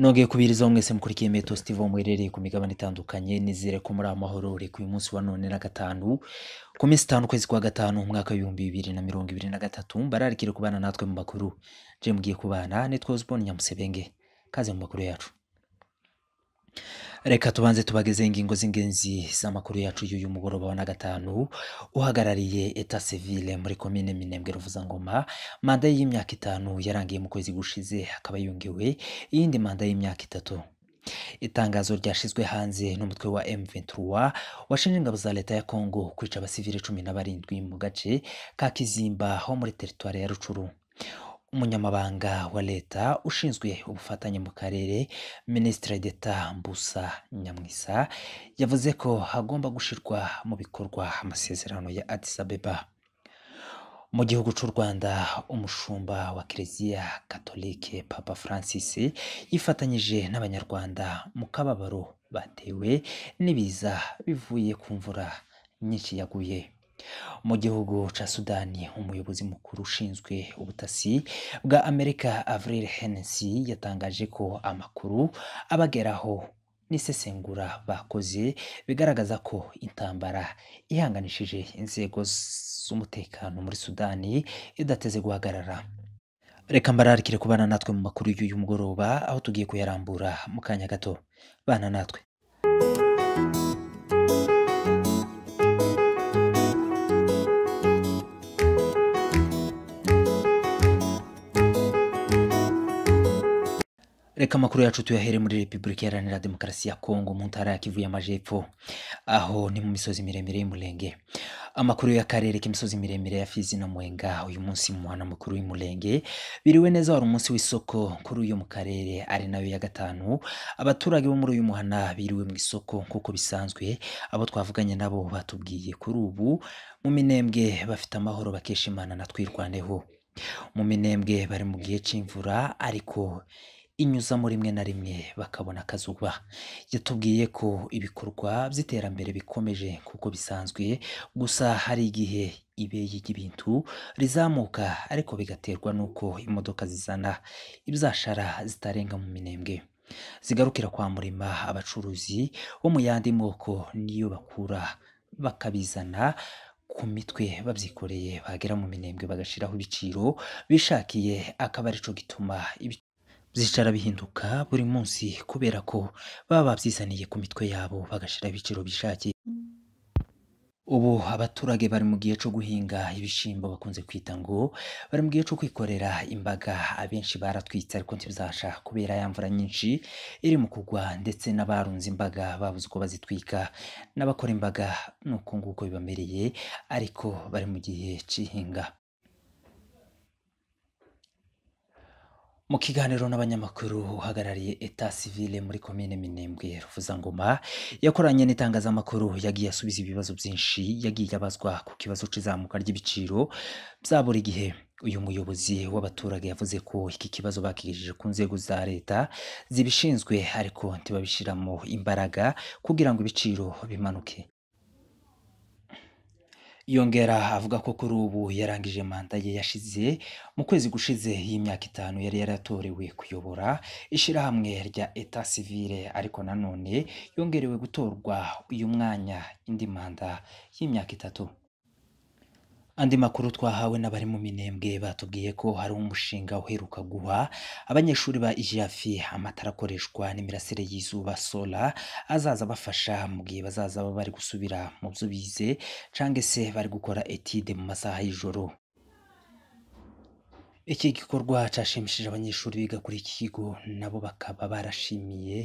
nongeye kubirizaho mwese mukurikiye Meto Steve mwerereye ku migabane itandukanye nizere ko muri amahoro reka uyu munsi wa none na gatanu ku minsi itanu ukwezi kwa gatanu umwaka w'ibihumbi bibiri na mirongo ibiri na gatatu mbararikire kubana natwe mu makuru je mugiye kubana nitwa Osborne Nyamusebenge kaze mu makuru yacu reka tubanze tubagezeho ingingo z'ingenzi z'amakuru yacu y'uyu mugoroba wa na gatanu uhagarariye eta sivile muri komine minembwe ruvuzangoma manda y'imyaka itanu yarangiye mu kwezi gushize akaba yongewe iyindi manda y'imyaka itatu itangazo ryashyizwe hanze n'umutwe wa M23 washinje ingabo za leta ya Congo kwica abasivile cumi na barindwi mu gace ka Kizimba ho muri teritwari ya Rucuru umunyamabanga wa leta ushinzwe ubufatanye mu karere minisitiri d'etat mbusa nyamwisa yavuze ko hagomba gushyirwa mu bikorwa amasezerano ya Addis Abeba mu gihugu cy'u rwanda umushumba wa kiliziya katolike papa francis yifatanyije n'abanyarwanda mu kababaro batewe n'ibiza bivuye ku mvura nyinshi yaguye Mu gihugu cya Sudani umuyobozi mukuru ushinzwe ubutasi bwa Amerika Avril Hennessy yatangaje ko amakuru abageraho n'isesengura bakoze bigaragaza ko intambara ihanganishije inzego z'umutekano muri Sudani idateze guhagarara reka mbararikire kubana natwe mu makuru y'uyu mugoroba aho tugiye kuyarambura mu kanya gato bana natwe reka eh, amakuru yacu tuyahere muri repubulika iharanira demokarasi ya kongo mu ntara ya kivu y'amajyepfo aho ni mu misozi miremire y'umurenge amakuru y'akarere k'imisozi miremire ya fizi na mwenga uyu munsi mu mukuru w'umurenge biriwe neza wari umunsi w'isoko kuri uyu mu karere ari nayo ya gatanu abaturage bo muri uyu muhana biriwe mu isoko nk'uko bisanzwe abo twavuganye nabo batubwiye kuri ubu mu minembwe bafite amahoro bakeshimana na twirwaneho mu minembwe bari mu gihe cy'imvura ariko inyuzamo rimwe na rimwe bakabona akazuba yatubwiye ko ibikorwa by'iterambere bikomeje kuko bisanzwe gusa hari igihe ibeyi ry'ibintu rizamuka ariko bigaterwa n'uko imodoka zizana ibizashara zitarenga mu minembwe zigarukira kwa murima abacuruzi bo mu yandi moko niyo bakura bakabizana ku mitwe babyikoreye bagera mu minembwe bagashyiraho ibiciro bishakiye akaba aricyo gituma zicara bihinduka buri munsi kubera ko baba babyizaniye ku mitwe yabo bagashyira ibiciro bishakiye ubu abaturage bari mu gihe cyo guhinga ibishyimbo bakunze kwita ngo bari mu gihe cyo kwikorera imbaga abenshi baratwitse ariko ntibizasha kubera ya mvura nyinshi iri mu kugwa ndetse n'abarunze imbaga babuze uko bazitwika n'abakora imbaga ni uko nguko bibamereye ariko bari mu gihe cy'ihinga mu kiganiro n'abanyamakuru uhagarariye eta sivile muri komine minembwe ruvuzangoma yakoranye n'itangazamakuru yagiye asubiza ibibazo byinshi yagiye abazwa ku kibazo cy'izamuka ry'ibiciro bya buri gihe uyu muyobozi w'abaturage yavuze ko iki kibazo bakigejeje ku nzego za leta zibishinzwe ariko ntibabishyiramo imbaraga kugira ngo ibiciro bimanuke yongera avuga ko kuri ubu yarangije manda ye yashize mu kwezi gushize y'imyaka itanu yari yaratorewe kuyobora ishyirahamwe rya eta sivile ariko nanone yongerewe gutorwa uyu mwanya indi manda y'imyaka itatu Andi makuru twahawe n'abari mu minembwe batubwiye ko hari umushinga uheruka guha abanyeshuri ba ijafi amatara akoreshwa n'imirasire y'izuba sola azaza bafasha mu gihe bazaza bari gusubira mu byo bize cyangwa se bari gukora etide mu masaha y'ijoro Iki gikorwa cyashimishije abanyeshuri biga kuri iki kigo nabo bakaba barashimiye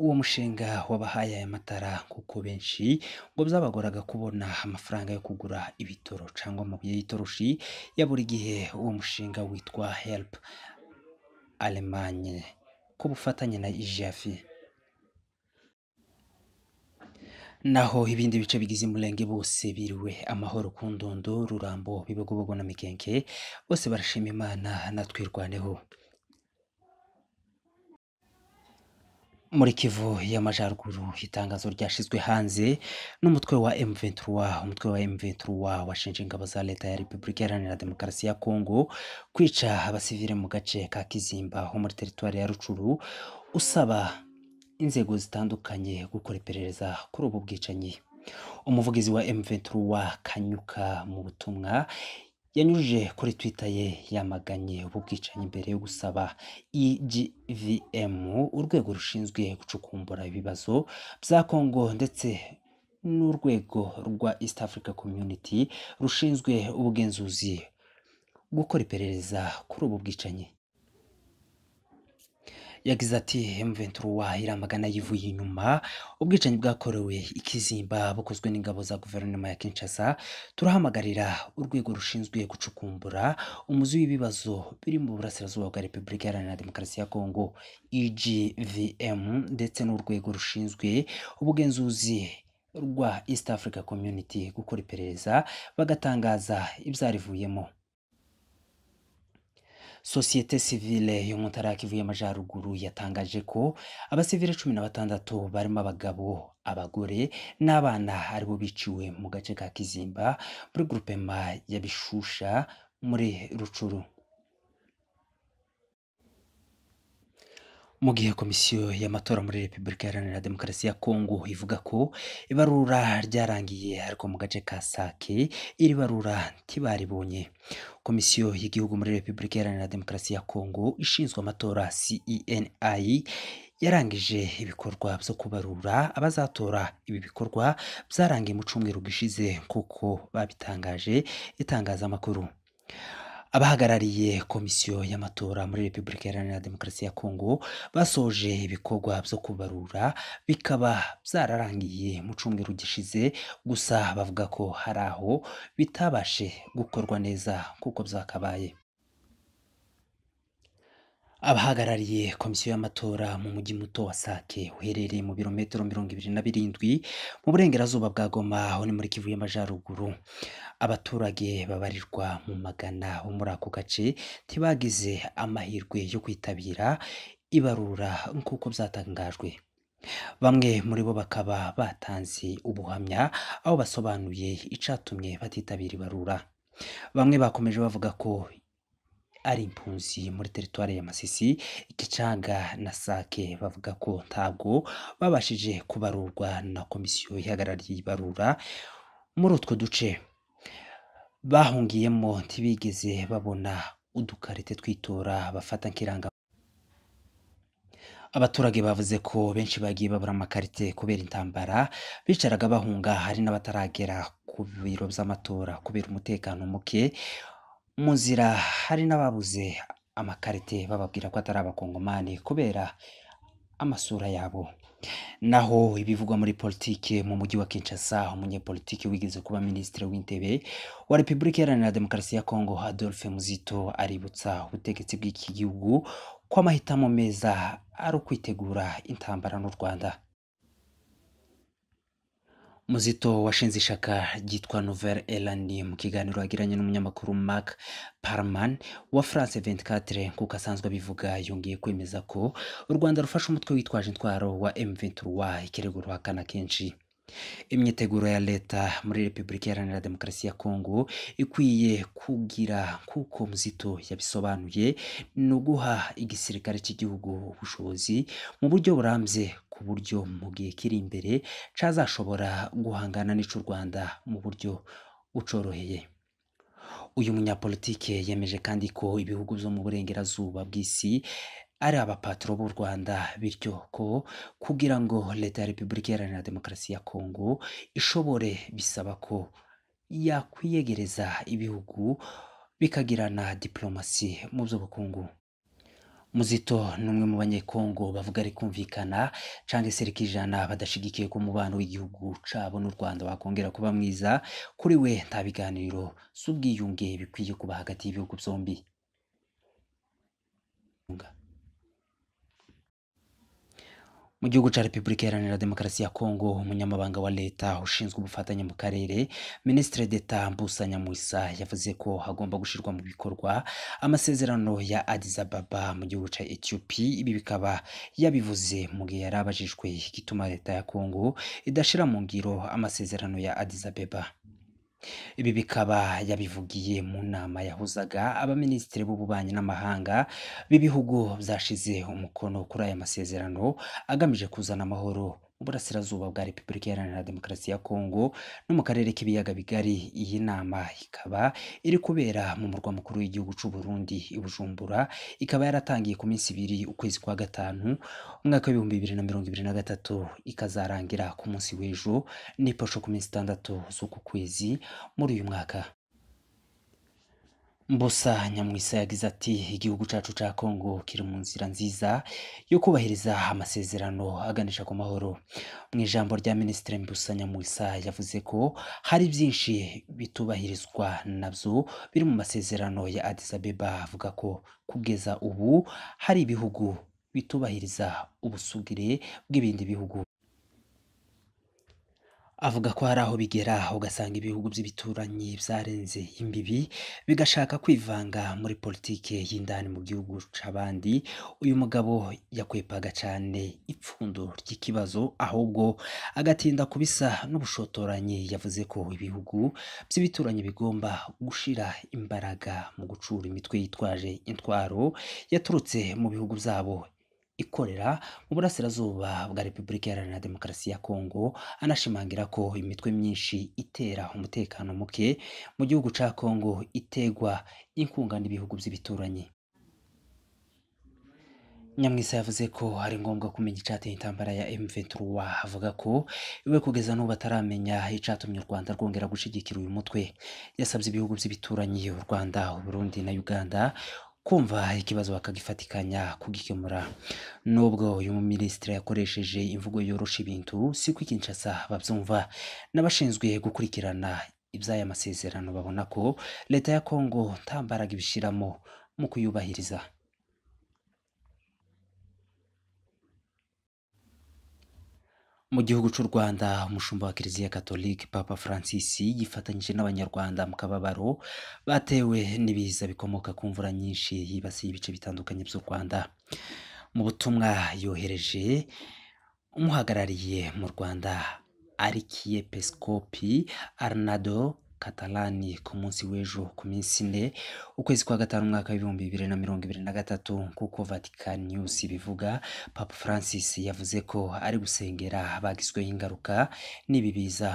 uwo mushinga wabahaye aya matara kuko benshi ngo byabagoraga kubona amafaranga yo kugura ibitoro cyangwa amabuye y'itoroshi ya buri gihe uwo mushinga witwa Help Allemagne ku bufatanye na IGF. naho ibindi bice bigize umurenge bose biriwe amahoro ku ndondo rurambo bibogobogo na mikenke bose barashima imana natwirwaneho muri kivu y'amajyaruguru itangazo ryashyizwe hanze n'umutwe wa m umutwe wa M23 washinje ingabo za leta ya Repubulika Iharanira Demokarasi ya Kongo kwica abasivire mu gace ka Kizimba ho muri teritwari ya Rucuru usaba inzego zitandukanye gukora iperereza kuri ubu bwicanyi umuvugizi wa M23 Kanyuka mu butumwa yanyujije kuri twitter ye yamaganye ubu bwicanyi mbere yo gusaba EGVM urwego rushinzwe gucukumbura ibibazo bya Kongo ndetse n'urwego rwa East Africa Community rushinzwe ubugenzuzi gukora iperereza kuri ubu bwicanyi yagize ati M23 iramagana yivuye inyuma ubwicanyi bwakorewe ikizimba bukozwe n'ingabo za guverinoma ya Kinshasa turahamagarira urwego rushinzwe gucukumbura umuzi w'ibibazo biri mu burasirazuba bwa Repubulika Iharanira Demokarasi ya Kongo IGVM e ndetse n'urwego rushinzwe ubugenzuzi rwa East Africa Community gukora iperereza bagatangaza ibyarivuyemo sosiyete sivile yo mu ntara ya Kivu y'amajyaruguru yatangaje ko abasivile cumi na batandatu barimo abagabo abagore n'abana aribo biciwe mu gace ka Kizimba muri grupema ya Bishusha muri Rucuru mu gihe komisiyo y'amatora muri repubulika iharanira demokarasi ya kongo ivuga ko ibarura ryarangiye ariko mu gace ka sake iri barura ntibaribonye komisiyo y'igihugu muri repubulika iharanira demokarasi ya kongo ishinzwe amatora ceni yarangije ibikorwa byo kubarura abazatora ibi bikorwa byarangiye mu cyumweru gishize kuko babitangaje itangazamakuru abahagarariye komisiyo y'amatora muri repubulika iharanira demokarasi ya kongo basoje ibikorwa byo kubarura bikaba byararangiye mu cyumweru gishize gusa bavuga ko hari aho bitabashe gukorwa neza kuko byakabaye abahagarariye komisiyo y'amatora mu mujyi muto wa sake uherereye mu birometero mirongo ibiri na birindwi mu burengerazuba bwa goma aho ni muri kivu y'amajyaruguru abaturage babarirwa mu magana bo muri ako gace ntibagize amahirwe yo kwitabira ibarura nk'uko byatangajwe bamwe muri bo bakaba batanze ubuhamya aho basobanuye icatumye batitabira ibarura bamwe bakomeje bavuga ko ari impunzi muri teritwari ya Masisi Gicanga na Sake bavuga ko ntabwo babashije kubarurwa na komisiyo ihagarariye ibarura muri utwo duce bahungiyemo ntibigeze babona udukarite twitora bafata nk'iranga abaturage bavuze ko benshi bagiye babura amakarite kubera intambara bicaraga bahunga hari n'abataragera ku biro by'amatora kubera umutekano muke mu nzira hari n'ababuze amakarite bababwira ko atari abakongomani kubera amasura yabo naho ibivugwa muri politiki mu mujyi wa Kinshasa umunyepolitiki wigeze kuba minisitiri w'intebe wa repubulika iharanira demokarasi ya kongo adolphe muzito aributsa ubutegetsi bw'iki gihugu ko amahitamo meza ari ukwitegura intambara n'u rwanda muzito washinze ishaka ryitwa nouvelle elani mu kiganiro yagiranye n'umunyamakuru mark parman wa france 24 kuko asanzwe abivuga yongeye kwemeza ko u rwanda rufasha umutwe witwaje intwaro wa m23 ikirego ruhakana kenshi imyiteguro ya leta muri repubulika iharanira demokarasi ya kongo ikwiye kugira nk'uko muzito yabisobanuye ni uguha igisirikare cy'igihugu ubushobozi mu buryo burambye ku buryo mu gihe kiri imbere cyazashobora guhangana n'icyo u rwanda mu buryo bucoroheye uyu munyapolitike yemeje kandi ko ibihugu byo mu burengerazuba bw'isi ari abapaturo b'u rwanda bityo ko kugira ngo leta ya repubulika iharanira demokarasi ya kongo ishobore bisaba ko yakwiyegereza ibihugu bikagirana diporomasi mu by'ubukungu muzito ni umwe mu banyekongo bavuga ari kumvikana cyangwa se rikijana badashigikiye ku umubano w'igihugu cyabo n'u rwanda wakongera kuba mwiza kuri we nta biganiro z'ubwiyunge bikwiye kuba hagati y'ibihugu byombi mu gihugu cya repubulika iharanira demokarasi ya kongo umunyamabanga wa leta ushinzwe ubufatanye mu karere minisitiri d'eta mbusanyamusa yavuze ko hagomba gushyirwa mu bikorwa amasezerano ya Addis mu gihugu cya etiyopi ibi bikaba yabivuze mu gihe yari abajijwe igituma leta ya kongo idashyira mu ngiro amasezerano ya Addis Ibi bikaba yabivugiye mu nama yahuzaga abaminisitiri b'ububanyi n'amahanga b'ibihugu byashize umukono kuri aya masezerano agamije kuzana amahoro uburasirazuba bwa repubulika iharanira demokarasi ya kongo no mu karere k'ibiyaga bigari iyi nama ikaba iri kubera mu murwa mukuru w'igihugu cy'u Burundi i Bujumbura ikaba yaratangiye ku minsi ibiri ukwezi kwa gatanu umwaka w'ibihumbi bibiri na mirongo ibiri na gatatu ikazarangira ku munsi w'ejo n'ipasho ku minsi itandatu z'uku kwezi muri uyu mwaka mbusa nyamwisa yagize ati igihugu cyacu cya kongo kiri mu nzira nziza yo kubahiriza amasezerano aganisha ku mahoro mu ijambo rya minisitiri mbusa nyamwisa yavuze ko hari byinshi bitubahirizwa nabyo biri mu masezerano ya Addis avuga ko kugeza ubu hari ibihugu bitubahiriza ubusugire bw'ibindi bihugu avuga ko hari aho bigera ugasanga ibihugu by'ibituranyi byarenze imbibi bigashaka kwivanga muri politiki y'indani mu gihugu cy'abandi uyu mugabo yakwepaga cyane ipfundo ry'ikibazo ahubwo agatinda kubisa n'ubushotoranyi yavuze ko ibihugu by'ibituranyi bigomba gushyira imbaraga mu gucura imitwe yitwaje intwaro yaturutse mu bihugu byabo ikorera mu burasirazuba bwa repubulika iharanira demokarasi ya kongo anashimangira ko imitwe myinshi itera umutekano muke mu gihugu cya kongo itegwa inkunga n'ibihugu by'ibituranyi nyamwisa yavuze ko ari ngombwa kumenya icyateye intambara ya M23 avuga ko iwe kugeza n'ubu ataramenya icyatumye u Rwanda rwongera gushyigikira uyu mutwe yasabye ibihugu by'ibituranyi u Rwanda u Burundi na Uganda kumva ikibazo bakagifatikanya kugikemura nubwo uyu muminisitiri yakoresheje imvugo yorosha ibintu si ko ikinshasa babyumva n'abashinzwe gukurikirana iby'aya masezerano babona ko leta ya kongo nta mbaraga ibishyiramo mu kuyubahiriza mu gihugu cy'u rwanda umushumba wa kiliziya katolike papa francis yifatanyije n'abanyarwanda mu kababaro batewe n'ibiza bikomoka ku mvura nyinshi yibasiye ibice bitandukanye by'u rwanda mu butumwa yohereje umuhagarariye mu rwanda arikiye pesikopi arinado Catalani ku munsi w'ejo ku minsi ine ukwezi kwa gatanu umwaka w'ibihumbi bibiri na mirongo ibiri na gatatu nk'uko Vatican News ibivuga Papa Francis yavuze ko ari gusengera abagizweho ingaruka n'ibi biza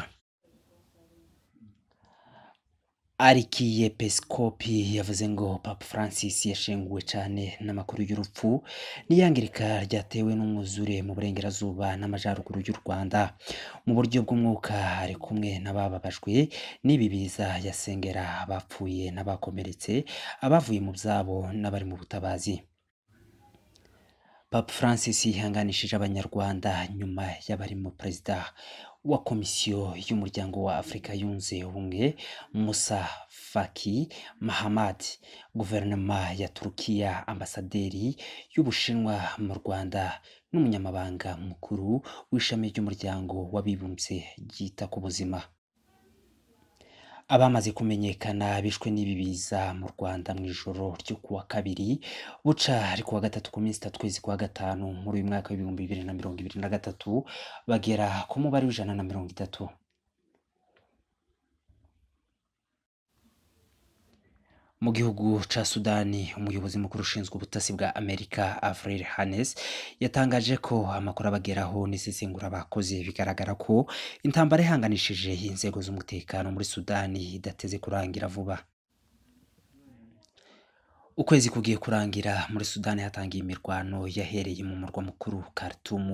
Arikiyepesikopi yavuze ngo papa Francis yashenguwe cyane n'amakuru y'urupfu n'iyangirika ryatewe n'umwuzure mu burengerazuba n'amajyaruguru y'u Rwanda mu buryo bw'umwuka ari kumwe n'abababajwe n'ibi biza yasengera abapfuye n'abakomeretse abavuye mu byabo n'abari mu butabazi papa Francis yihanganishije abanyarwanda nyuma y'abarimo perezida wa komisiyo y'umuryango wa afurika yunze ubumwe musa faki mahamad guverinoma ya turukiya ambasaderi y'ubushinwa mu rwanda n'umunyamabanga mukuru w'ishami ry'umuryango w'abibumbye ryita ku buzima abamaze kumenyekana bishwe n'ibi biza mu rwanda mu ijoro ryo kuwa kabiri buca ari kuwa gatatu ku minsi itatu kwezi kwa gatanu muri uyu mwaka w'ibihumbi bibiri na mirongo ibiri na gatatu bagera ku mubare w'ijana na mirongo itatu mu gihugu cya sudani umuyobozi mukuru ushinzwe ubutasi bwa amerika avril hanes yatangaje ko amakuru abageraho n'isesengura bakoze bigaragara ko intambara ihanganishije inzego z'umutekano muri sudani idateze kurangira vuba ukwezi kugiye kurangira muri sudani hatangiye imirwano yahereye mu murwa mukuru Khartoum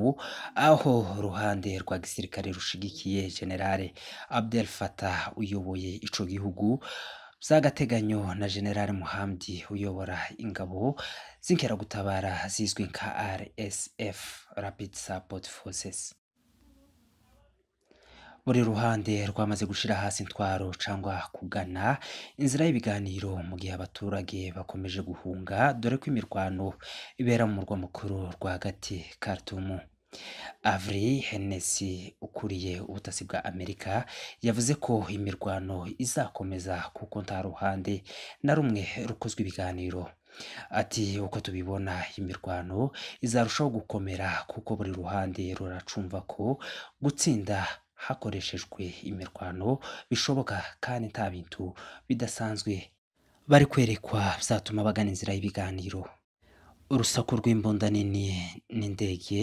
aho uruhande rwa gisirikare rushigikiye generale Abdel Fattah uyoboye ico gihugu z'agateganyo na generale muhamdi uyobora ingabo z'inkeragutabara zizwi nka rsf rapid support forces buri ruhande rwamaze gushyira hasi intwaro cyangwa kugana inzira y'ibiganiro mu gihe abaturage bakomeje guhunga dore ko imirwano ibera mu murwa mukuru rwagati Khartoum Avri Hennessy ukuriye ubutasi bwa amerika yavuze ko imirwano izakomeza kuko nta ruhande na rumwe rukozwe ibiganiro ati uko tubibona imirwano izarushaho gukomera kuko buri ruhande ruracumva ko gutsinda hakoreshejwe imirwano bishoboka kandi nta bintu bidasanzwe bari kwerekwa bizatuma bagana inzira y'ibiganiro urusaku rw'imbunda nini n'indege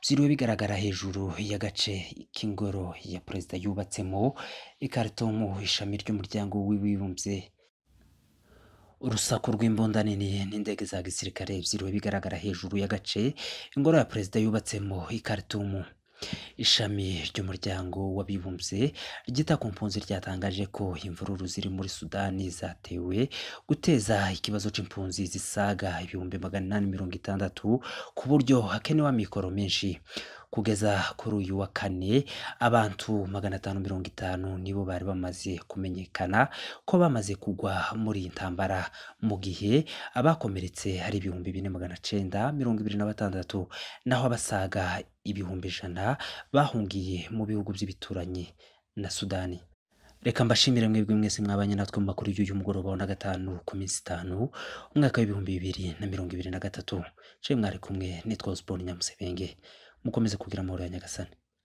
byiriwe bigaragara hejuru y'agace k'ingoro ya perezida yubatsemo ikaritomu ishami ry'umuryango w'ibibumbye urusaku rw'imbunda nini n'indege za gisirikare byiriwe bigaragara hejuru y'agace ingoro ya perezida yubatsemo ikaritomu ishami ry'umuryango w'abibumbye ryita ku mpunzi ryatangaje ko imvururu ziri muri sudani zatewe guteza ikibazo cy'impunzi zisaga ibihumbi magana inani mirongo itandatu ku buryo hakenewe amikoro menshi kugeza kuri uyu wa kane abantu magana atanu mirongo itanu nibo bari bamaze kumenyekana ko bamaze kugwa muri iyi ntambara mu gihe abakomeretse hari ibihumbi bine magana cyenda mirongo ibiri na batandatu naho abasaga ibihumbi ijana bahungiye mu bihugu by'ibituranyi na sudani reka mbashimire mwebwe mwese mwabanye natwe mu makuru y'uyu mugoroba wa gatanu ku minsi itanu umwaka w'ibihumbi bibiri na mirongo ibiri na gatatu nshya kumwe nitwa osiporo nyamusebenge mukomeze kugira amahoro ya nyagasani